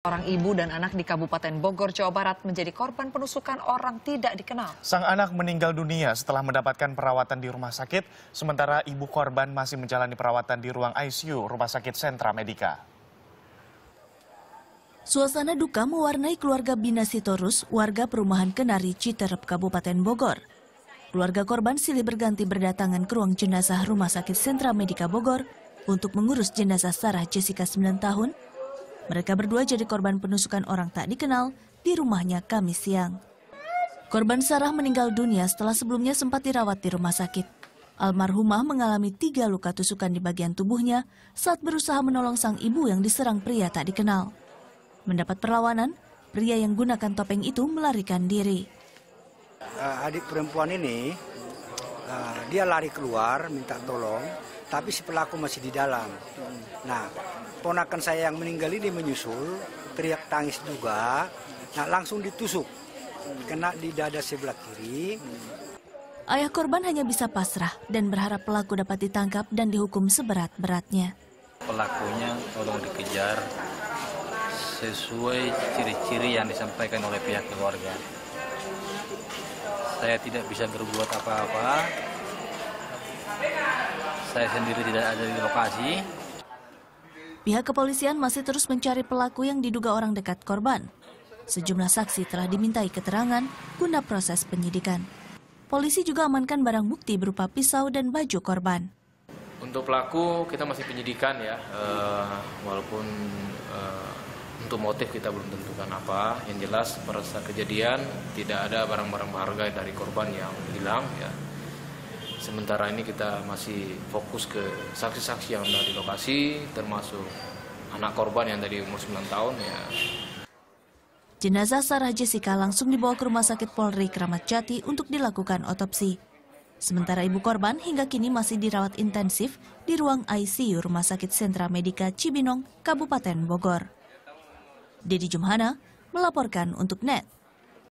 Orang ibu dan anak di Kabupaten Bogor, Jawa Barat menjadi korban penusukan orang tidak dikenal. Sang anak meninggal dunia setelah mendapatkan perawatan di rumah sakit, sementara ibu korban masih menjalani perawatan di ruang ICU Rumah Sakit Sentra Medika. Suasana duka mewarnai keluarga Bina Sitorus, warga perumahan Kenari, Citerep, Kabupaten Bogor. Keluarga korban silih berganti berdatangan ke ruang jenazah Rumah Sakit Sentra Medika Bogor untuk mengurus jenazah Sarah Jessica 9 tahun mereka berdua jadi korban penusukan orang tak dikenal di rumahnya Kamis siang. Korban Sarah meninggal dunia setelah sebelumnya sempat dirawat di rumah sakit. Almarhumah mengalami tiga luka tusukan di bagian tubuhnya saat berusaha menolong sang ibu yang diserang pria tak dikenal. Mendapat perlawanan, pria yang gunakan topeng itu melarikan diri. Uh, adik perempuan ini, uh, dia lari keluar minta tolong, tapi si pelaku masih di dalam. Nah, ponakan saya yang meninggal ini menyusul, teriak tangis juga, nah langsung ditusuk, kena di dada sebelah kiri. Ayah korban hanya bisa pasrah dan berharap pelaku dapat ditangkap dan dihukum seberat-beratnya. Pelakunya tolong dikejar sesuai ciri-ciri yang disampaikan oleh pihak keluarga. Saya tidak bisa berbuat apa-apa. Saya sendiri tidak ada di lokasi. Pihak kepolisian masih terus mencari pelaku yang diduga orang dekat korban. Sejumlah saksi telah dimintai keterangan guna proses penyidikan. Polisi juga amankan barang bukti berupa pisau dan baju korban. Untuk pelaku kita masih penyidikan ya, uh, walaupun uh, untuk motif kita belum tentukan apa. Yang jelas pada saat kejadian tidak ada barang-barang berharga dari korban yang hilang ya sementara ini kita masih fokus ke saksi-saksi yang ada di lokasi termasuk anak korban yang tadi umur 9 tahun ya. Jenazah Sarah Jessica langsung dibawa ke Rumah Sakit Polri Kramat Jati untuk dilakukan otopsi. Sementara ibu korban hingga kini masih dirawat intensif di ruang ICU Rumah Sakit Sentra Medika Cibinong, Kabupaten Bogor. Dedi Jumhana melaporkan untuk NET.